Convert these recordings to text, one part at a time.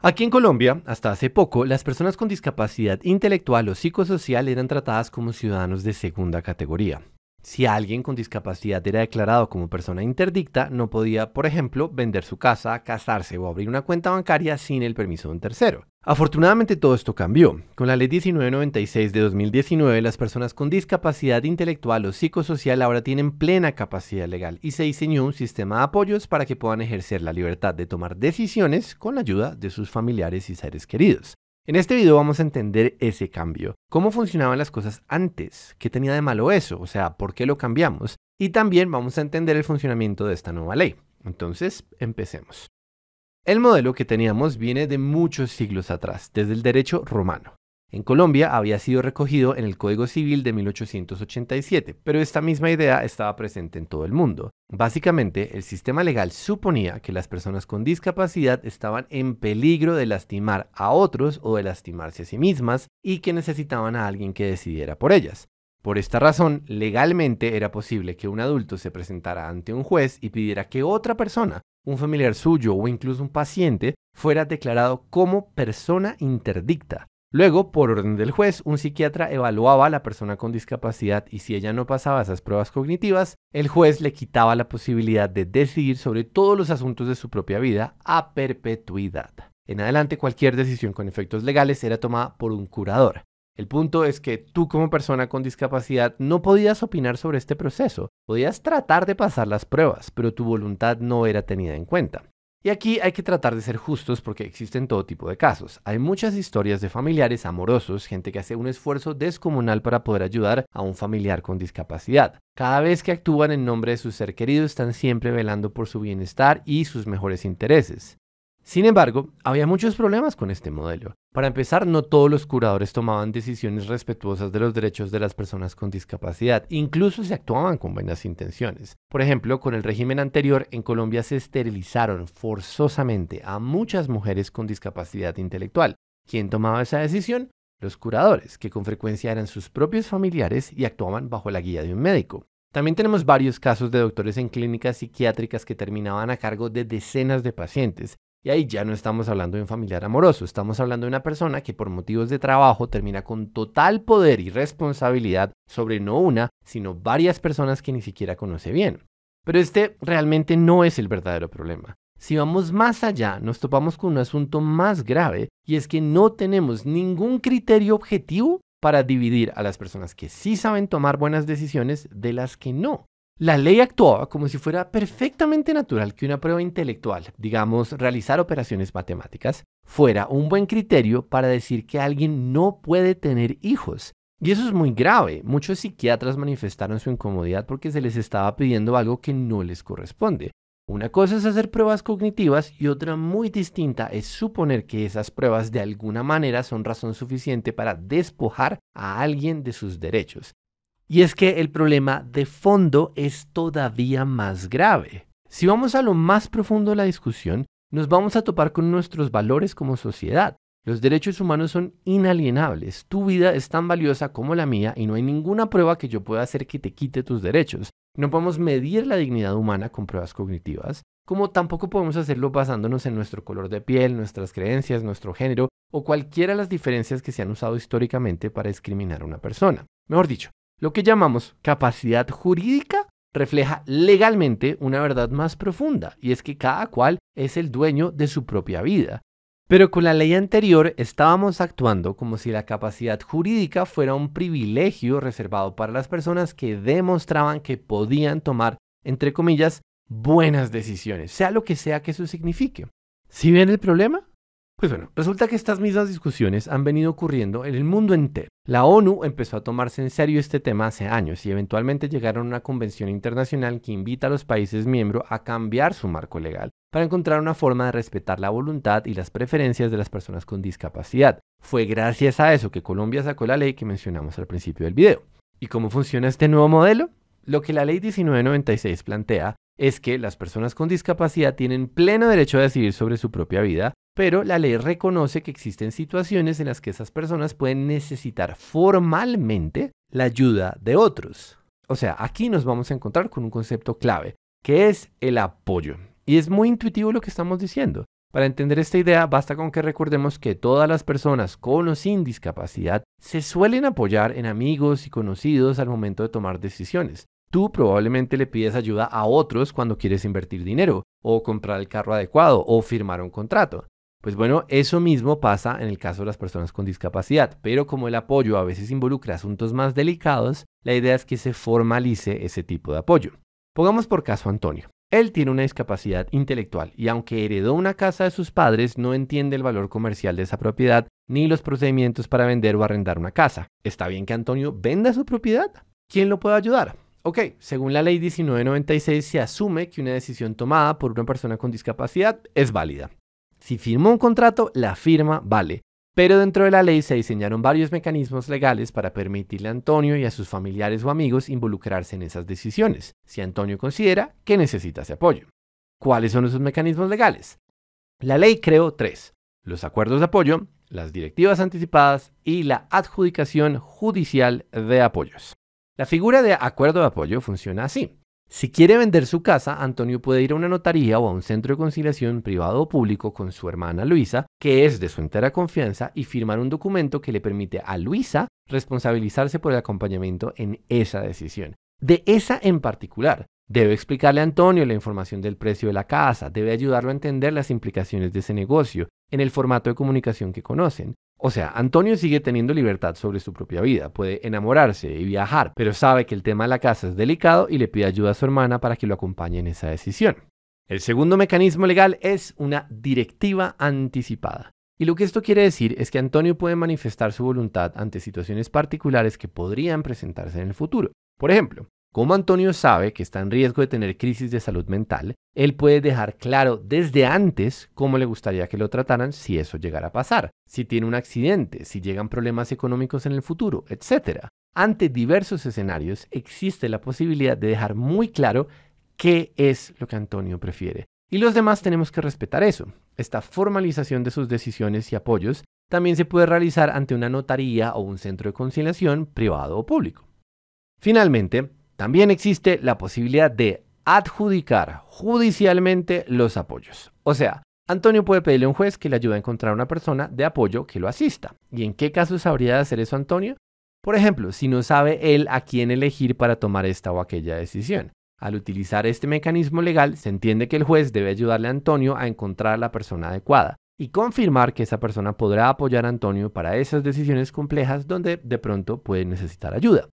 Aquí en Colombia, hasta hace poco, las personas con discapacidad intelectual o psicosocial eran tratadas como ciudadanos de segunda categoría. Si alguien con discapacidad era declarado como persona interdicta, no podía, por ejemplo, vender su casa, casarse o abrir una cuenta bancaria sin el permiso de un tercero. Afortunadamente todo esto cambió. Con la Ley 1996 de 2019, las personas con discapacidad intelectual o psicosocial ahora tienen plena capacidad legal y se diseñó un sistema de apoyos para que puedan ejercer la libertad de tomar decisiones con la ayuda de sus familiares y seres queridos. En este video vamos a entender ese cambio, cómo funcionaban las cosas antes, qué tenía de malo eso, o sea, por qué lo cambiamos, y también vamos a entender el funcionamiento de esta nueva ley. Entonces, empecemos. El modelo que teníamos viene de muchos siglos atrás, desde el derecho romano. En Colombia había sido recogido en el Código Civil de 1887, pero esta misma idea estaba presente en todo el mundo. Básicamente, el sistema legal suponía que las personas con discapacidad estaban en peligro de lastimar a otros o de lastimarse a sí mismas y que necesitaban a alguien que decidiera por ellas. Por esta razón, legalmente era posible que un adulto se presentara ante un juez y pidiera que otra persona un familiar suyo o incluso un paciente fuera declarado como persona interdicta. Luego, por orden del juez, un psiquiatra evaluaba a la persona con discapacidad y si ella no pasaba esas pruebas cognitivas, el juez le quitaba la posibilidad de decidir sobre todos los asuntos de su propia vida a perpetuidad. En adelante, cualquier decisión con efectos legales era tomada por un curador. El punto es que tú como persona con discapacidad no podías opinar sobre este proceso, podías tratar de pasar las pruebas, pero tu voluntad no era tenida en cuenta. Y aquí hay que tratar de ser justos porque existen todo tipo de casos. Hay muchas historias de familiares amorosos, gente que hace un esfuerzo descomunal para poder ayudar a un familiar con discapacidad. Cada vez que actúan en nombre de su ser querido están siempre velando por su bienestar y sus mejores intereses. Sin embargo, había muchos problemas con este modelo. Para empezar, no todos los curadores tomaban decisiones respetuosas de los derechos de las personas con discapacidad, incluso se actuaban con buenas intenciones. Por ejemplo, con el régimen anterior, en Colombia se esterilizaron forzosamente a muchas mujeres con discapacidad intelectual. ¿Quién tomaba esa decisión? Los curadores, que con frecuencia eran sus propios familiares y actuaban bajo la guía de un médico. También tenemos varios casos de doctores en clínicas psiquiátricas que terminaban a cargo de decenas de pacientes, y ahí ya no estamos hablando de un familiar amoroso, estamos hablando de una persona que por motivos de trabajo termina con total poder y responsabilidad sobre no una, sino varias personas que ni siquiera conoce bien. Pero este realmente no es el verdadero problema. Si vamos más allá, nos topamos con un asunto más grave y es que no tenemos ningún criterio objetivo para dividir a las personas que sí saben tomar buenas decisiones de las que no. La ley actuaba como si fuera perfectamente natural que una prueba intelectual, digamos realizar operaciones matemáticas, fuera un buen criterio para decir que alguien no puede tener hijos. Y eso es muy grave. Muchos psiquiatras manifestaron su incomodidad porque se les estaba pidiendo algo que no les corresponde. Una cosa es hacer pruebas cognitivas y otra muy distinta es suponer que esas pruebas de alguna manera son razón suficiente para despojar a alguien de sus derechos. Y es que el problema de fondo es todavía más grave. Si vamos a lo más profundo de la discusión, nos vamos a topar con nuestros valores como sociedad. Los derechos humanos son inalienables. Tu vida es tan valiosa como la mía y no hay ninguna prueba que yo pueda hacer que te quite tus derechos. No podemos medir la dignidad humana con pruebas cognitivas, como tampoco podemos hacerlo basándonos en nuestro color de piel, nuestras creencias, nuestro género o cualquiera de las diferencias que se han usado históricamente para discriminar a una persona. Mejor dicho, lo que llamamos capacidad jurídica refleja legalmente una verdad más profunda, y es que cada cual es el dueño de su propia vida. Pero con la ley anterior estábamos actuando como si la capacidad jurídica fuera un privilegio reservado para las personas que demostraban que podían tomar, entre comillas, buenas decisiones, sea lo que sea que eso signifique. ¿Si bien el problema? Pues bueno, resulta que estas mismas discusiones han venido ocurriendo en el mundo entero. La ONU empezó a tomarse en serio este tema hace años y eventualmente llegaron a una convención internacional que invita a los países miembros a cambiar su marco legal para encontrar una forma de respetar la voluntad y las preferencias de las personas con discapacidad. Fue gracias a eso que Colombia sacó la ley que mencionamos al principio del video. ¿Y cómo funciona este nuevo modelo? Lo que la ley 1996 plantea es que las personas con discapacidad tienen pleno derecho a decidir sobre su propia vida, pero la ley reconoce que existen situaciones en las que esas personas pueden necesitar formalmente la ayuda de otros. O sea, aquí nos vamos a encontrar con un concepto clave, que es el apoyo. Y es muy intuitivo lo que estamos diciendo. Para entender esta idea, basta con que recordemos que todas las personas con o sin discapacidad se suelen apoyar en amigos y conocidos al momento de tomar decisiones. Tú probablemente le pides ayuda a otros cuando quieres invertir dinero, o comprar el carro adecuado, o firmar un contrato. Pues bueno, eso mismo pasa en el caso de las personas con discapacidad, pero como el apoyo a veces involucra asuntos más delicados, la idea es que se formalice ese tipo de apoyo. Pongamos por caso a Antonio. Él tiene una discapacidad intelectual y aunque heredó una casa de sus padres, no entiende el valor comercial de esa propiedad ni los procedimientos para vender o arrendar una casa. ¿Está bien que Antonio venda su propiedad? ¿Quién lo puede ayudar? Ok, según la ley 1996 se asume que una decisión tomada por una persona con discapacidad es válida. Si firmó un contrato, la firma vale. Pero dentro de la ley se diseñaron varios mecanismos legales para permitirle a Antonio y a sus familiares o amigos involucrarse en esas decisiones, si Antonio considera que necesita ese apoyo. ¿Cuáles son esos mecanismos legales? La ley creó tres, los acuerdos de apoyo, las directivas anticipadas y la adjudicación judicial de apoyos. La figura de acuerdo de apoyo funciona así. Si quiere vender su casa, Antonio puede ir a una notaría o a un centro de conciliación privado o público con su hermana Luisa, que es de su entera confianza, y firmar un documento que le permite a Luisa responsabilizarse por el acompañamiento en esa decisión. De esa en particular, Debe explicarle a Antonio la información del precio de la casa, debe ayudarlo a entender las implicaciones de ese negocio en el formato de comunicación que conocen. O sea, Antonio sigue teniendo libertad sobre su propia vida, puede enamorarse y viajar, pero sabe que el tema de la casa es delicado y le pide ayuda a su hermana para que lo acompañe en esa decisión. El segundo mecanismo legal es una directiva anticipada. Y lo que esto quiere decir es que Antonio puede manifestar su voluntad ante situaciones particulares que podrían presentarse en el futuro. Por ejemplo, como Antonio sabe que está en riesgo de tener crisis de salud mental, él puede dejar claro desde antes cómo le gustaría que lo trataran si eso llegara a pasar, si tiene un accidente, si llegan problemas económicos en el futuro, etc. Ante diversos escenarios existe la posibilidad de dejar muy claro qué es lo que Antonio prefiere. Y los demás tenemos que respetar eso. Esta formalización de sus decisiones y apoyos también se puede realizar ante una notaría o un centro de conciliación privado o público. Finalmente, también existe la posibilidad de adjudicar judicialmente los apoyos. O sea, Antonio puede pedirle a un juez que le ayude a encontrar una persona de apoyo que lo asista. ¿Y en qué caso habría de hacer eso Antonio? Por ejemplo, si no sabe él a quién elegir para tomar esta o aquella decisión. Al utilizar este mecanismo legal, se entiende que el juez debe ayudarle a Antonio a encontrar la persona adecuada y confirmar que esa persona podrá apoyar a Antonio para esas decisiones complejas donde de pronto puede necesitar ayuda.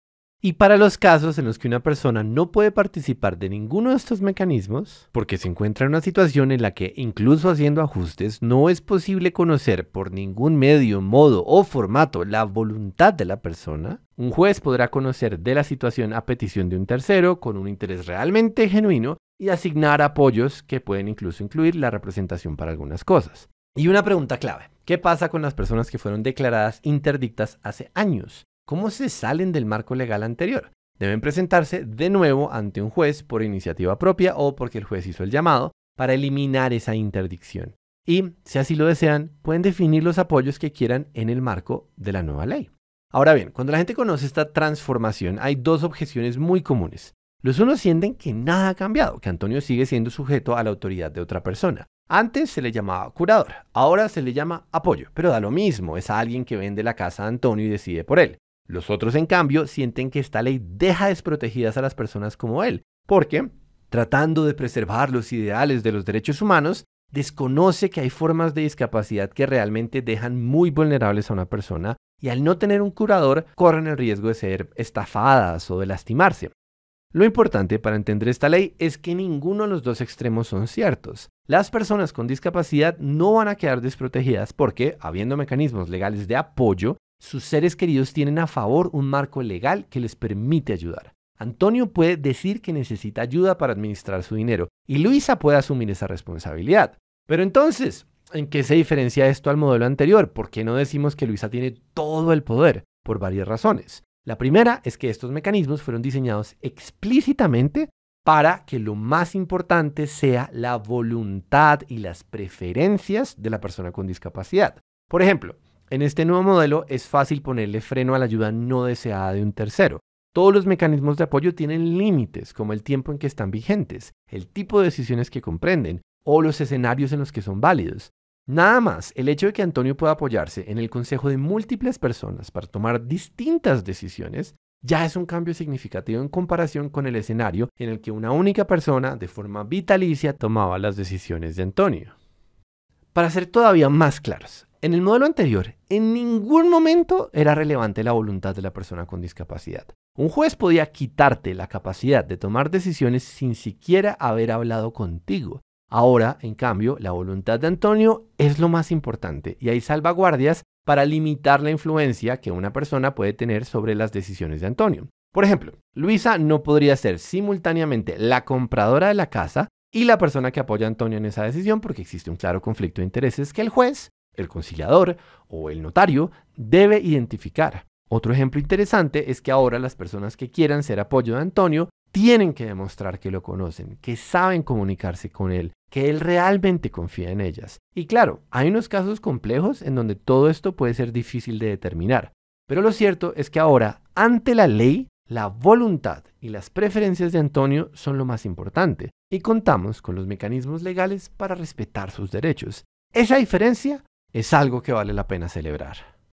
Y para los casos en los que una persona no puede participar de ninguno de estos mecanismos, porque se encuentra en una situación en la que incluso haciendo ajustes no es posible conocer por ningún medio, modo o formato la voluntad de la persona, un juez podrá conocer de la situación a petición de un tercero con un interés realmente genuino y asignar apoyos que pueden incluso incluir la representación para algunas cosas. Y una pregunta clave, ¿qué pasa con las personas que fueron declaradas interdictas hace años? ¿Cómo se salen del marco legal anterior? Deben presentarse de nuevo ante un juez por iniciativa propia o porque el juez hizo el llamado para eliminar esa interdicción. Y, si así lo desean, pueden definir los apoyos que quieran en el marco de la nueva ley. Ahora bien, cuando la gente conoce esta transformación, hay dos objeciones muy comunes. Los unos sienten que nada ha cambiado, que Antonio sigue siendo sujeto a la autoridad de otra persona. Antes se le llamaba curador, ahora se le llama apoyo, pero da lo mismo, es alguien que vende la casa a Antonio y decide por él. Los otros, en cambio, sienten que esta ley deja desprotegidas a las personas como él, porque, tratando de preservar los ideales de los derechos humanos, desconoce que hay formas de discapacidad que realmente dejan muy vulnerables a una persona y al no tener un curador corren el riesgo de ser estafadas o de lastimarse. Lo importante para entender esta ley es que ninguno de los dos extremos son ciertos. Las personas con discapacidad no van a quedar desprotegidas porque, habiendo mecanismos legales de apoyo, sus seres queridos tienen a favor un marco legal que les permite ayudar. Antonio puede decir que necesita ayuda para administrar su dinero y Luisa puede asumir esa responsabilidad. Pero entonces, ¿en qué se diferencia esto al modelo anterior? ¿Por qué no decimos que Luisa tiene todo el poder? Por varias razones. La primera es que estos mecanismos fueron diseñados explícitamente para que lo más importante sea la voluntad y las preferencias de la persona con discapacidad. Por ejemplo, en este nuevo modelo es fácil ponerle freno a la ayuda no deseada de un tercero. Todos los mecanismos de apoyo tienen límites, como el tiempo en que están vigentes, el tipo de decisiones que comprenden o los escenarios en los que son válidos. Nada más, el hecho de que Antonio pueda apoyarse en el consejo de múltiples personas para tomar distintas decisiones ya es un cambio significativo en comparación con el escenario en el que una única persona de forma vitalicia tomaba las decisiones de Antonio. Para ser todavía más claros, en el modelo anterior, en ningún momento era relevante la voluntad de la persona con discapacidad. Un juez podía quitarte la capacidad de tomar decisiones sin siquiera haber hablado contigo. Ahora, en cambio, la voluntad de Antonio es lo más importante y hay salvaguardias para limitar la influencia que una persona puede tener sobre las decisiones de Antonio. Por ejemplo, Luisa no podría ser simultáneamente la compradora de la casa y la persona que apoya a Antonio en esa decisión porque existe un claro conflicto de intereses que el juez el conciliador o el notario debe identificar. Otro ejemplo interesante es que ahora las personas que quieran ser apoyo de Antonio tienen que demostrar que lo conocen, que saben comunicarse con él, que él realmente confía en ellas. Y claro, hay unos casos complejos en donde todo esto puede ser difícil de determinar. Pero lo cierto es que ahora, ante la ley, la voluntad y las preferencias de Antonio son lo más importante, y contamos con los mecanismos legales para respetar sus derechos. Esa diferencia es algo que vale la pena celebrar.